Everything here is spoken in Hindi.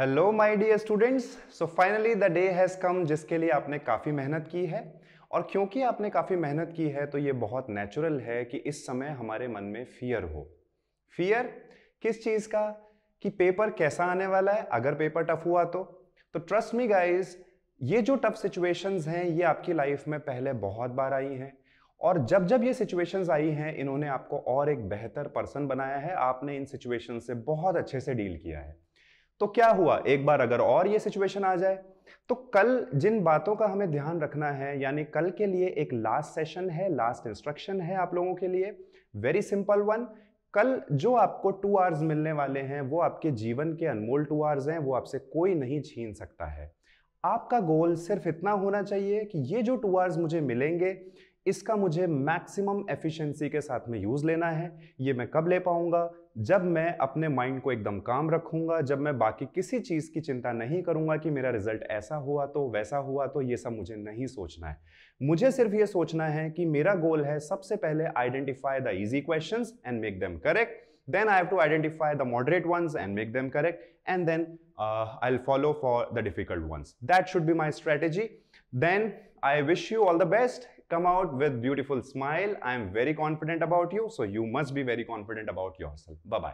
Hello my dear students so finally the day has come जिसके लिए आपने काफ़ी मेहनत की है और क्योंकि आपने काफ़ी मेहनत की है तो ये बहुत नेचुरल है कि इस समय हमारे मन में फियर हो फियर किस चीज़ का कि पेपर कैसा आने वाला है अगर पेपर टफ हुआ तो तो ट्रस्ट मी गाइज ये जो टफ सिचुएशंस हैं ये आपकी लाइफ में पहले बहुत बार आई हैं और जब जब ये सिचुएशंस आई हैं इन्होंने आपको और एक बेहतर पर्सन बनाया है आपने इन सिचुएशन से बहुत अच्छे से डील किया है तो क्या हुआ एक बार अगर और ये सिचुएशन आ जाए तो कल जिन बातों का हमें ध्यान रखना है यानी कल के लिए एक लास्ट सेशन है लास्ट इंस्ट्रक्शन है आप लोगों के लिए वेरी सिंपल वन कल जो आपको टू आवर्स मिलने वाले हैं वो आपके जीवन के अनमोल टू आवर्स हैं वो आपसे कोई नहीं छीन सकता है आपका गोल सिर्फ इतना होना चाहिए कि ये जो टू आवर्स मुझे मिलेंगे इसका मुझे मैक्सिमम एफिशिएंसी के साथ में यूज़ लेना है ये मैं कब ले पाऊँगा जब मैं अपने माइंड को एकदम काम रखूँगा जब मैं बाकी किसी चीज़ की चिंता नहीं करूँगा कि मेरा रिजल्ट ऐसा हुआ तो वैसा हुआ तो ये सब मुझे नहीं सोचना है मुझे सिर्फ ये सोचना है कि मेरा गोल है सबसे पहले identify the easy question and make them correct then I have to identify the moderate ones and make them correct and then I i'll follow for the difficult ones that should be my strategy then I wish you all the best. Come out with beautiful smile. I am very confident about you. So you must be very confident about yourself. Bye-bye.